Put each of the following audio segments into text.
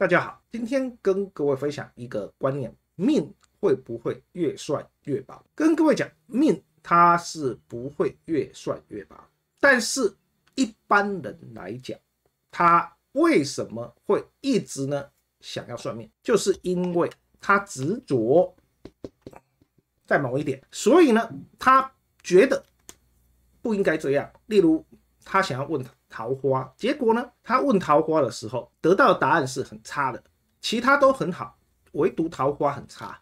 大家好，今天跟各位分享一个观念：命会不会越算越薄？跟各位讲，命它是不会越算越薄。但是一般人来讲，他为什么会一直呢？想要算命？就是因为他执着在某一点，所以呢，他觉得不应该这样。例如，他想要问他。桃花结果呢？他问桃花的时候，得到的答案是很差的，其他都很好，唯独桃花很差。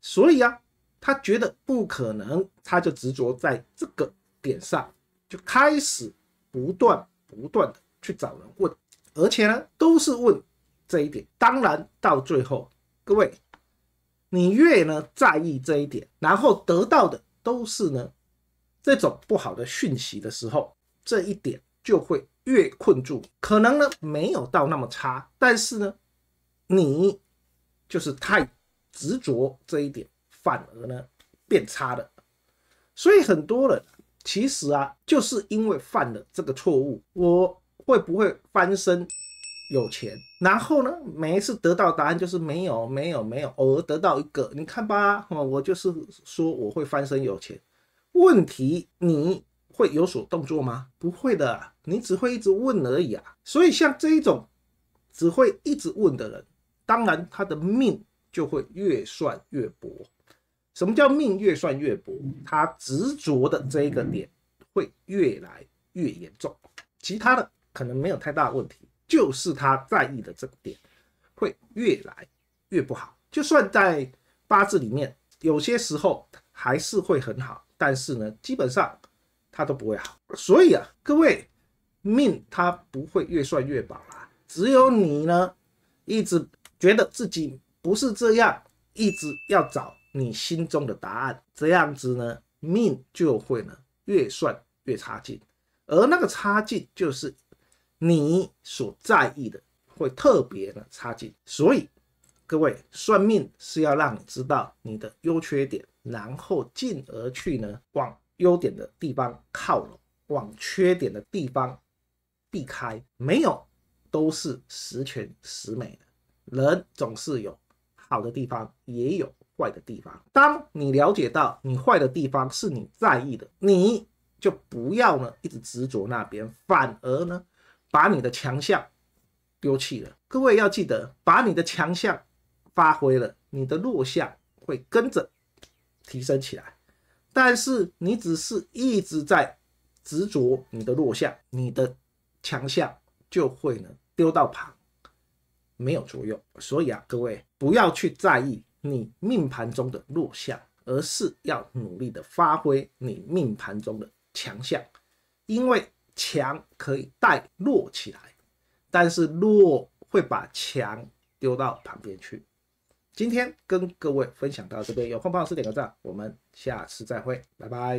所以啊，他觉得不可能，他就执着在这个点上，就开始不断不断的去找人问，而且呢，都是问这一点。当然，到最后，各位，你越呢在意这一点，然后得到的都是呢这种不好的讯息的时候，这一点。就会越困住，可能呢没有到那么差，但是呢你就是太执着这一点，反而呢变差了。所以很多人其实啊就是因为犯了这个错误。我会不会翻身有钱？然后呢每一次得到答案就是没有，没有，没有。偶尔得到一个，你看吧，我就是说我会翻身有钱。问题你会有所动作吗？不会的。你只会一直问而已，啊。所以像这一种只会一直问的人，当然他的命就会越算越薄。什么叫命越算越薄？他执着的这一个点会越来越严重，其他的可能没有太大问题，就是他在意的这个点会越来越不好。就算在八字里面有些时候还是会很好，但是呢，基本上他都不会好。所以啊，各位。命它不会越算越好啦，只有你呢，一直觉得自己不是这样，一直要找你心中的答案，这样子呢，命就会呢越算越差劲，而那个差劲就是你所在意的会特别的差劲。所以各位算命是要让你知道你的优缺点，然后进而去呢往优点的地方靠拢，往缺点的地方。避开没有，都是十全十美的人，总是有好的地方，也有坏的地方。当你了解到你坏的地方是你在意的，你就不要呢一直执着那边，反而呢把你的强项丢弃了。各位要记得把你的强项发挥了，你的弱项会跟着提升起来。但是你只是一直在执着你的弱项，你的。强项就会呢丢到旁，没有作用。所以啊，各位不要去在意你命盘中的弱项，而是要努力的发挥你命盘中的强项，因为强可以带弱起来，但是弱会把强丢到旁边去。今天跟各位分享到这边，有空帮老师点个赞，我们下次再会，拜拜。